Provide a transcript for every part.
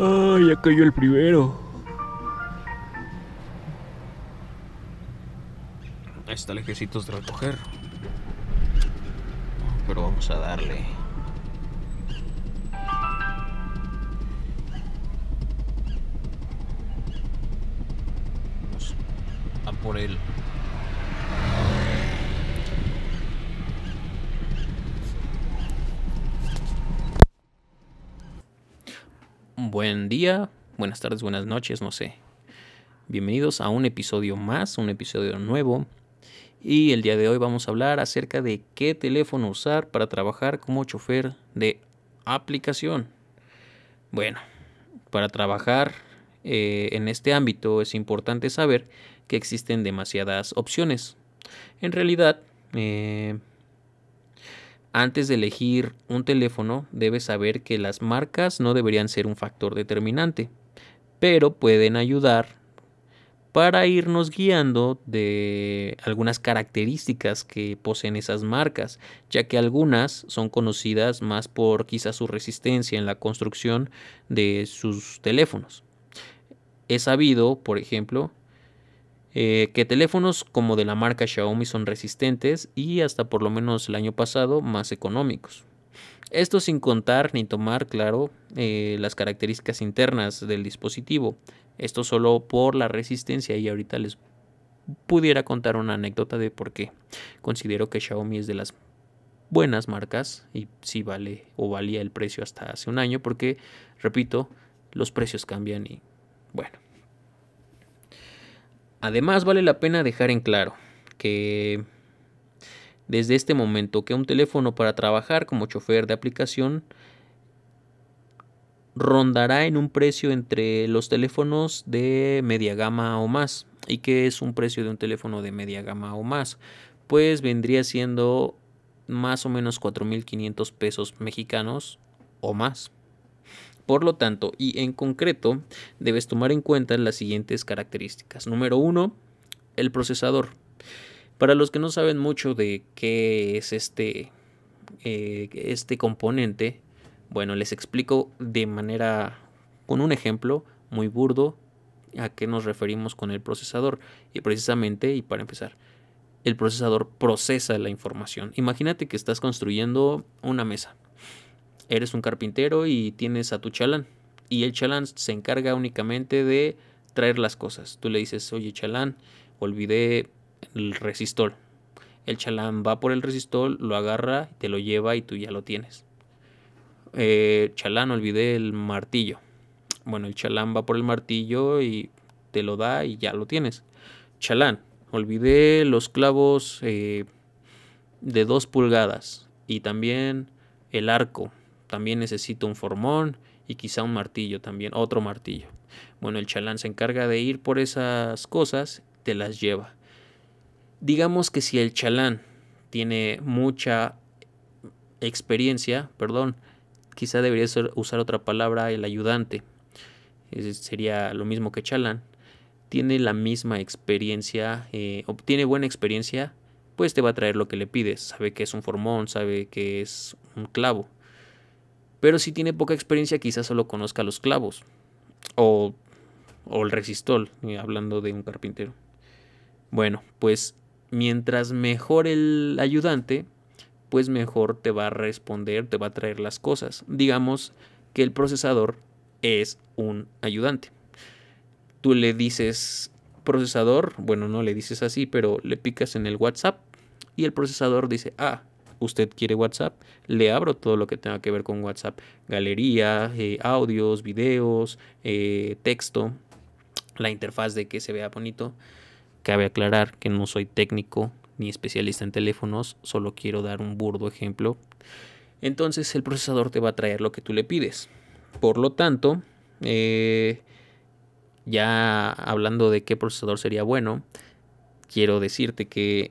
Ay, ya cayó el primero. Está lejecitos de recoger. Pero vamos a darle. Vamos a por él. buen día, buenas tardes, buenas noches, no sé. Bienvenidos a un episodio más, un episodio nuevo. Y el día de hoy vamos a hablar acerca de qué teléfono usar para trabajar como chofer de aplicación. Bueno, para trabajar eh, en este ámbito es importante saber que existen demasiadas opciones. En realidad, eh, antes de elegir un teléfono, debes saber que las marcas no deberían ser un factor determinante, pero pueden ayudar para irnos guiando de algunas características que poseen esas marcas, ya que algunas son conocidas más por quizás su resistencia en la construcción de sus teléfonos. He sabido, por ejemplo, eh, que teléfonos como de la marca Xiaomi son resistentes y hasta por lo menos el año pasado más económicos. Esto sin contar ni tomar, claro, eh, las características internas del dispositivo. Esto solo por la resistencia y ahorita les pudiera contar una anécdota de por qué considero que Xiaomi es de las buenas marcas y si vale o valía el precio hasta hace un año porque, repito, los precios cambian y bueno. Además, vale la pena dejar en claro que desde este momento que un teléfono para trabajar como chofer de aplicación rondará en un precio entre los teléfonos de media gama o más. ¿Y qué es un precio de un teléfono de media gama o más? Pues vendría siendo más o menos 4.500 pesos mexicanos o más. Por lo tanto, y en concreto, debes tomar en cuenta las siguientes características. Número uno, el procesador. Para los que no saben mucho de qué es este, eh, este componente, bueno, les explico de manera, con un ejemplo muy burdo, a qué nos referimos con el procesador. Y precisamente, y para empezar, el procesador procesa la información. Imagínate que estás construyendo una mesa eres un carpintero y tienes a tu chalán. Y el chalán se encarga únicamente de traer las cosas. Tú le dices, oye chalán, olvidé el resistor. El chalán va por el resistor, lo agarra, te lo lleva y tú ya lo tienes. Eh, chalán, olvidé el martillo. Bueno, el chalán va por el martillo y te lo da y ya lo tienes. Chalán, olvidé los clavos eh, de dos pulgadas y también el arco también necesito un formón y quizá un martillo también, otro martillo. Bueno, el chalán se encarga de ir por esas cosas, te las lleva. Digamos que si el chalán tiene mucha experiencia, perdón, quizá debería usar otra palabra, el ayudante, sería lo mismo que chalán, tiene la misma experiencia, eh, obtiene buena experiencia, pues te va a traer lo que le pides, sabe que es un formón, sabe que es un clavo pero si tiene poca experiencia, quizás solo conozca los clavos o, o el resistol, eh, hablando de un carpintero. Bueno, pues mientras mejor el ayudante, pues mejor te va a responder, te va a traer las cosas. Digamos que el procesador es un ayudante. Tú le dices procesador, bueno, no le dices así, pero le picas en el WhatsApp y el procesador dice, ah, usted quiere WhatsApp, le abro todo lo que tenga que ver con WhatsApp, galería, eh, audios, videos, eh, texto, la interfaz de que se vea bonito. Cabe aclarar que no soy técnico ni especialista en teléfonos, solo quiero dar un burdo ejemplo. Entonces el procesador te va a traer lo que tú le pides. Por lo tanto, eh, ya hablando de qué procesador sería bueno, quiero decirte que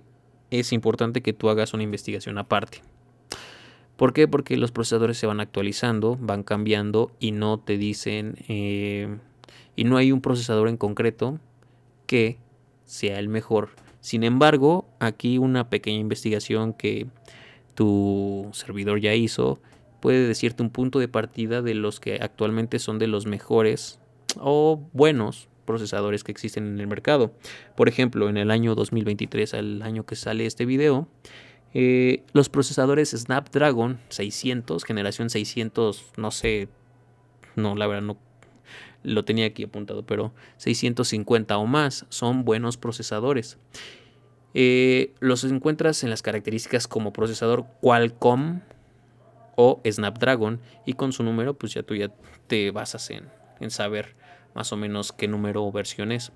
es importante que tú hagas una investigación aparte. ¿Por qué? Porque los procesadores se van actualizando, van cambiando y no te dicen, eh, y no hay un procesador en concreto que sea el mejor. Sin embargo, aquí una pequeña investigación que tu servidor ya hizo puede decirte un punto de partida de los que actualmente son de los mejores o buenos procesadores que existen en el mercado. Por ejemplo, en el año 2023, al año que sale este video, eh, los procesadores Snapdragon 600, generación 600, no sé, no, la verdad no lo tenía aquí apuntado, pero 650 o más son buenos procesadores. Eh, los encuentras en las características como procesador Qualcomm o Snapdragon y con su número pues ya tú ya te basas en saber más o menos qué número o versiones.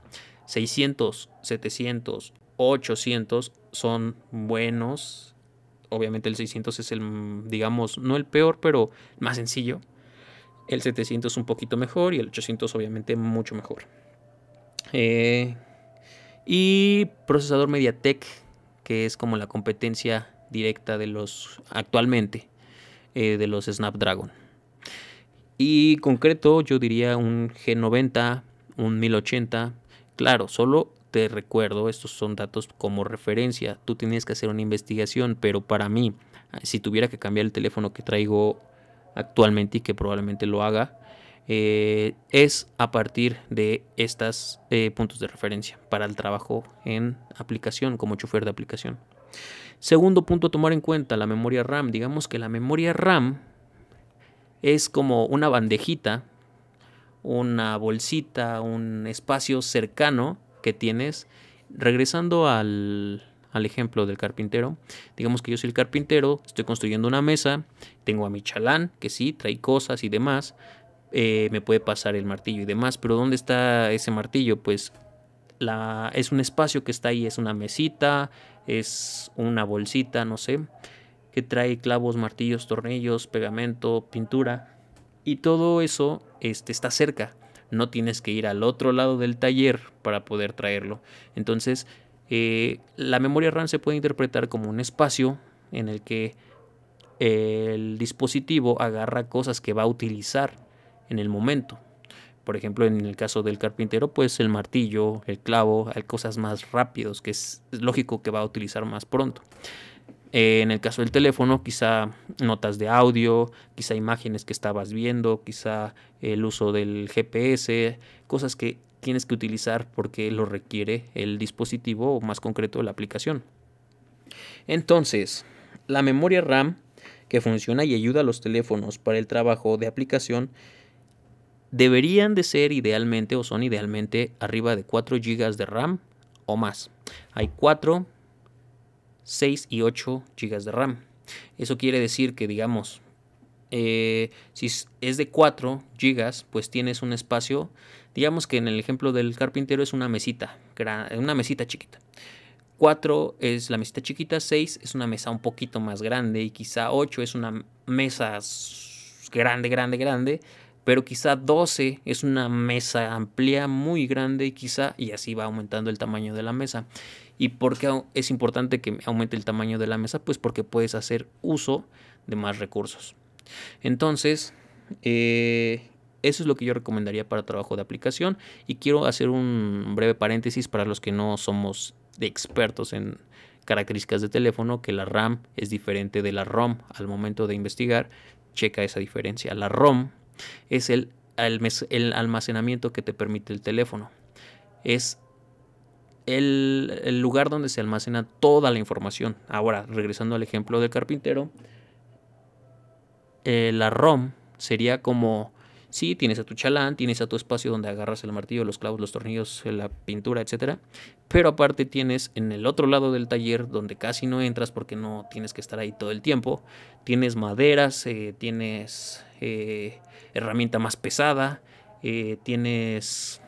600, 700, 800 son buenos. Obviamente el 600 es el, digamos, no el peor, pero más sencillo. El 700 es un poquito mejor y el 800 obviamente mucho mejor. Eh, y procesador MediaTek, que es como la competencia directa de los actualmente eh, de los Snapdragon. Y concreto yo diría un G90, un 1080. Claro, solo te recuerdo, estos son datos como referencia. Tú tienes que hacer una investigación, pero para mí, si tuviera que cambiar el teléfono que traigo actualmente y que probablemente lo haga, eh, es a partir de estos eh, puntos de referencia para el trabajo en aplicación, como chofer de aplicación. Segundo punto a tomar en cuenta, la memoria RAM. Digamos que la memoria RAM es como una bandejita, una bolsita, un espacio cercano que tienes. Regresando al, al ejemplo del carpintero, digamos que yo soy el carpintero, estoy construyendo una mesa, tengo a mi chalán, que sí, trae cosas y demás, eh, me puede pasar el martillo y demás, pero ¿dónde está ese martillo? Pues la, es un espacio que está ahí, es una mesita, es una bolsita, no sé que trae clavos, martillos, tornillos, pegamento, pintura y todo eso este, está cerca. No tienes que ir al otro lado del taller para poder traerlo. Entonces, eh, la memoria RAM se puede interpretar como un espacio en el que el dispositivo agarra cosas que va a utilizar en el momento. Por ejemplo, en el caso del carpintero, pues el martillo, el clavo, hay cosas más rápidos que es lógico que va a utilizar más pronto. Eh, en el caso del teléfono, quizá notas de audio, quizá imágenes que estabas viendo, quizá el uso del GPS, cosas que tienes que utilizar porque lo requiere el dispositivo o más concreto la aplicación. Entonces, la memoria RAM que funciona y ayuda a los teléfonos para el trabajo de aplicación deberían de ser idealmente o son idealmente arriba de 4 GB de RAM o más. Hay 4, 6 y 8 GB de RAM. Eso quiere decir que, digamos, eh, si es de 4 GB, pues tienes un espacio, digamos que en el ejemplo del carpintero es una mesita, una mesita chiquita. 4 es la mesita chiquita, 6 es una mesa un poquito más grande y quizá 8 es una mesa grande, grande, grande pero quizá 12 es una mesa amplia, muy grande y quizá, y así va aumentando el tamaño de la mesa. ¿Y por qué es importante que aumente el tamaño de la mesa? Pues porque puedes hacer uso de más recursos. Entonces, eh, eso es lo que yo recomendaría para trabajo de aplicación y quiero hacer un breve paréntesis para los que no somos expertos en características de teléfono, que la RAM es diferente de la ROM al momento de investigar. Checa esa diferencia. La ROM es el, el almacenamiento que te permite el teléfono. Es el, lugar donde se almacena toda la información. Ahora, regresando al ejemplo del carpintero, eh, la ROM sería como Sí, tienes a tu chalán, tienes a tu espacio donde agarras el martillo, los clavos, los tornillos, la pintura, etcétera. Pero aparte tienes en el otro lado del taller donde casi no entras porque no tienes que estar ahí todo el tiempo. Tienes maderas, eh, tienes eh, herramienta más pesada, eh, tienes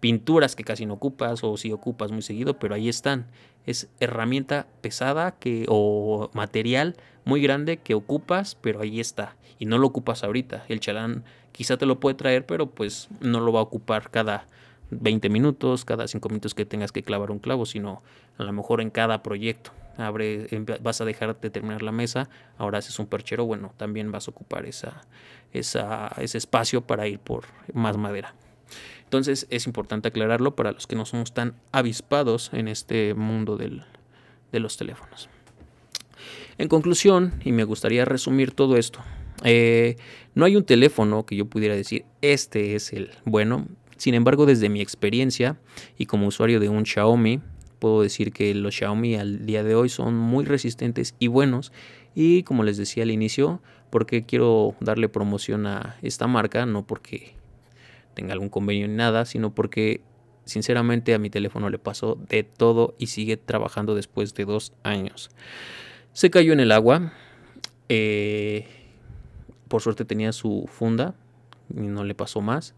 pinturas que casi no ocupas o si ocupas muy seguido, pero ahí están. Es herramienta pesada que, o material muy grande que ocupas, pero ahí está. Y no lo ocupas ahorita. El chalán quizá te lo puede traer, pero pues no lo va a ocupar cada 20 minutos, cada 5 minutos que tengas que clavar un clavo, sino a lo mejor en cada proyecto. Abre, vas a dejar de terminar la mesa, ahora haces un perchero, bueno, también vas a ocupar esa, esa, ese espacio para ir por más madera. Entonces es importante aclararlo para los que no somos tan avispados en este mundo de los teléfonos. En conclusión, y me gustaría resumir todo esto, eh, no hay un teléfono que yo pudiera decir, este es el bueno. Sin embargo, desde mi experiencia y como usuario de un Xiaomi, puedo decir que los Xiaomi al día de hoy son muy resistentes y buenos. Y como les decía al inicio, porque quiero darle promoción a esta marca, no porque tenga algún convenio ni nada, sino porque sinceramente a mi teléfono le pasó de todo y sigue trabajando después de dos años. Se cayó en el agua. Eh, por suerte tenía su funda y no le pasó más.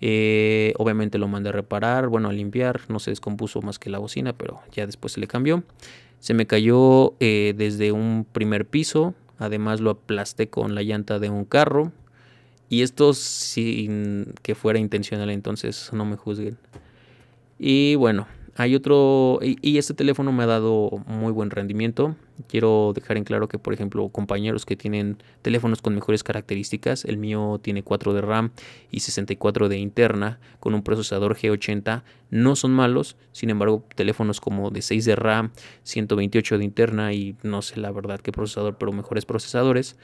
Eh, obviamente lo mandé a reparar, bueno, a limpiar, no se descompuso más que la bocina, pero ya después se le cambió. Se me cayó eh, desde un primer piso, además lo aplasté con la llanta de un carro. Y esto sin que fuera intencional, entonces no me juzguen. Y bueno, hay otro, y, este teléfono me ha dado muy buen rendimiento. Quiero dejar en claro que, por ejemplo, compañeros que tienen teléfonos con mejores características, el mío tiene 4 de RAM y 64 de interna con un procesador G80, no son malos. Sin embargo, teléfonos como de 6 de RAM, 128 de interna y no sé la verdad qué procesador, pero mejores procesadores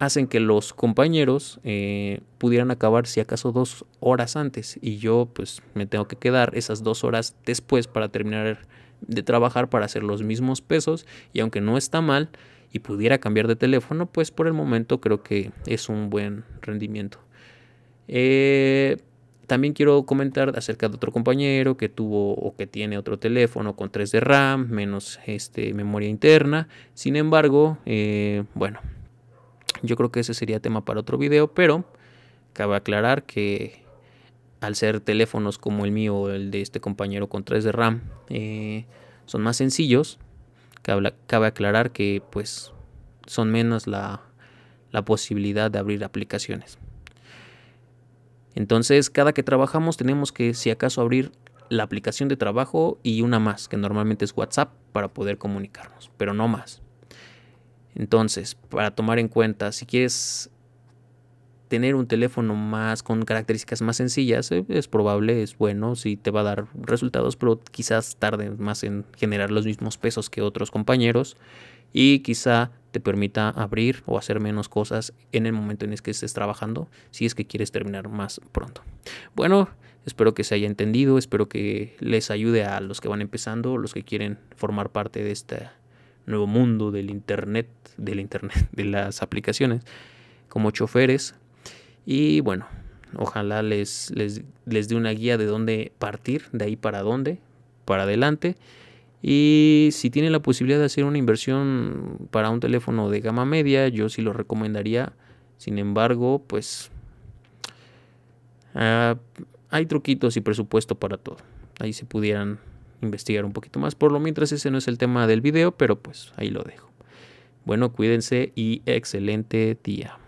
hacen que los compañeros eh, pudieran acabar si acaso dos horas antes y yo pues me tengo que quedar esas dos horas después para terminar de trabajar para hacer los mismos pesos y aunque no está mal y pudiera cambiar de teléfono pues por el momento creo que es un buen rendimiento. Eh, también quiero comentar acerca de otro compañero que tuvo o que tiene otro teléfono con 3 de RAM menos este, memoria interna. Sin embargo, eh, bueno, yo creo que ese sería tema para otro video, pero cabe aclarar que al ser teléfonos como el mío o el de este compañero con 3 de RAM, eh, son más sencillos. Cabe, aclarar que pues son menos la posibilidad de abrir aplicaciones. Entonces, cada que trabajamos tenemos que, si acaso, abrir la aplicación de trabajo y una más, que normalmente es WhatsApp, para poder comunicarnos, pero no más. Entonces, para tomar en cuenta, si quieres tener un teléfono más con características más sencillas, eh, es probable, es bueno, si sí te va a dar resultados, pero quizás tarde más en generar los mismos pesos que otros compañeros y quizá te permita abrir o hacer menos cosas en el momento en el que estés trabajando, si es que quieres terminar más pronto. Bueno, espero que se haya entendido, espero que les ayude a los que van empezando, los que quieren formar parte de esta nuevo mundo del Internet, del Internet, de las aplicaciones, como choferes. Y bueno, ojalá les, les, dé una guía de dónde partir, de ahí para dónde, para adelante. Y si tienen la posibilidad de hacer una inversión para un teléfono de gama media, yo sí lo recomendaría. Sin embargo, pues ah, hay truquitos y presupuesto para todo. Ahí se pudieran investigar un poquito más. Por lo mientras ese no es el tema del video, pero pues ahí lo dejo. Bueno, cuídense y excelente día.